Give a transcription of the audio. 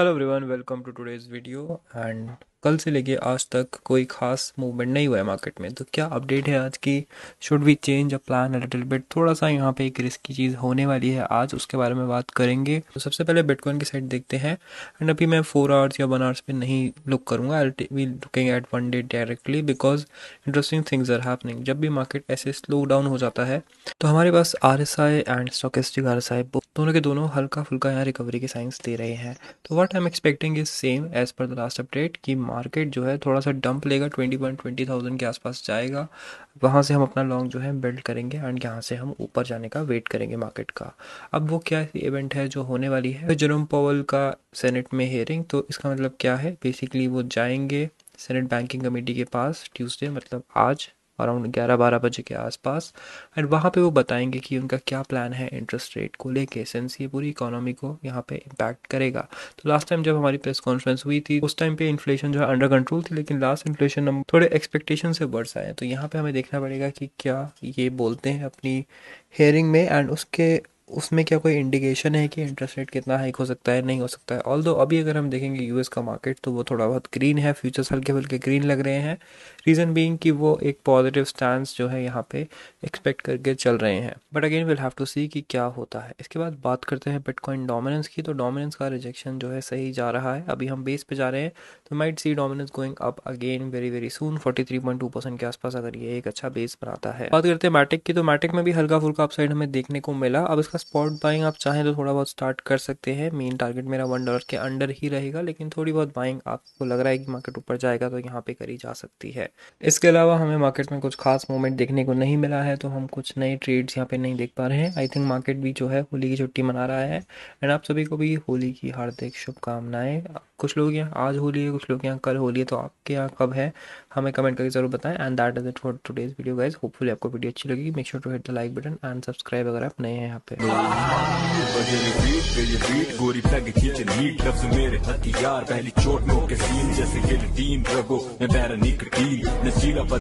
hello everyone welcome to today's video and कल से लेके आज तक कोई खास मूवमेंट नहीं हुआ है मार्केट में तो क्या अपडेट है आज की should we change a plan little bit थोड़ा सा यहाँ पे एक रिस्क की चीज़ होने वाली है आज उसके बारे में बात करेंगे तो सबसे पहले बिटकॉइन की साइड देखते हैं एंड अभी मैं फोर आवर्स या वन आवर्स पे नहीं लुक करूँगा I've looking at one day directly because interesting things are happening जब भी मार्केट ऐसे स्लो डाउन हो जाता है तो हमारे पास R S I and T R S I दोनों के दोनों हल्का फुल्का यहाँ रिकवरी के साइंस दे रहे हैं तो what I am expecting is same as per the last update कि मार्केट जो है थोड़ा सा डंप लेगा ट्वेंटी पॉइंट ट्वेंटी थाउजेंड के आसपास जाएगा वहाँ से हम अपना लॉन्ग जो है बिल्ड करेंगे एंड यहाँ से हम ऊपर जाने का वेट करेंगे मार्केट का अब वो क्या इवेंट है जो होने वाली है जेरोम पवल का सेनेट में हेयरिंग तो इसका मतलब क्या है बेसिकली वो जाएंगे सेनेट बैंकिंग कमेटी के पास ट्यूसडे मतलब आज अराउंड ग्यारह बारह बजे के आसपास एंड वहाँ पे वो बताएंगे कि उनका क्या प्लान है इंटरेस्ट रेट को लेके सेंस ये पूरी इकोनॉमी को यहाँ पे इम्पैक्ट करेगा तो लास्ट टाइम जब हमारी प्रेस कॉन्फ्रेंस हुई थी उस टाइम पे इन्फ्लेशन जो है अंडर कंट्रोल थी लेकिन लास्ट इन्फ्लेशन हम थोड़े एक्सपेक्टेशन से बढ़ आए तो यहाँ पे हमें देखना पड़ेगा कि क्या ये बोलते हैं अपनी हेयरिंग में एंड उसके उसमें क्या कोई इंडिकेशन है कि इंटरेस्ट रेट कितना हाइक हो सकता है नहीं हो सकता है ऑल अभी अगर हम देखेंगे यूएस का मार्केट तो वो थोड़ा बहुत ग्रीन है फ्यूचर्स हल्के हल्के ग्रीन लग रहे हैं रीज़न बीइंग कि वो एक पॉजिटिव स्टैंड जो है यहाँ पे एक्सपेक्ट करके चल रहे हैं but again will have to see कि क्या होता है इसके बाद बात करते हैं बिटकॉइन डोमिनेंस की तो डोमिनेंस का रिजेक्शन जो है सही जा रहा है अभी हम बेस पे जा रहे हैं तो might see dominance going up again very very soon forty के आसपास अगर ये एक अच्छा बेस बनाता है बात करते हैं मैटिक की तो मैटिक में भी हल्का फुल्का अपसाइड हमें देखने को मिला अब इसका स्पॉट बाइंग आप चाहें तो थोड़ा बहुत स्टार्ट कर सकते हैं मेन टारगेट मेरा वन डॉलर के अंडर ही रहेगा लेकिन थोड़ी बहुत बाइंग आपको लग रहा है कि मार्केट ऊपर जाएगा तो यहाँ पे करी जा सकती है इसके अलावा हमें मार्केट में कुछ खास मूवमेंट देखने को नहीं मिला है तो हम कुछ नए ट्रेड्स यहाँ पे नहीं देख पा रहे हैं आई थिंक मार्केट भी जो है होली की छुट्टी मना रहा है एंड आप सभी को भी होली की हार्दिक शुभकामनाएं कुछ लोग यहाँ आज होली है कुछ लोग यहाँ कल होली है तो आपके यहाँ कब है हमें कमेंट करके जरूर बताएं and that is it for today's video guys hopeful आपको वीडियो अच्छी लगी make sure to hit the like button and subscribe अगर आप नए हैं यहाँ पे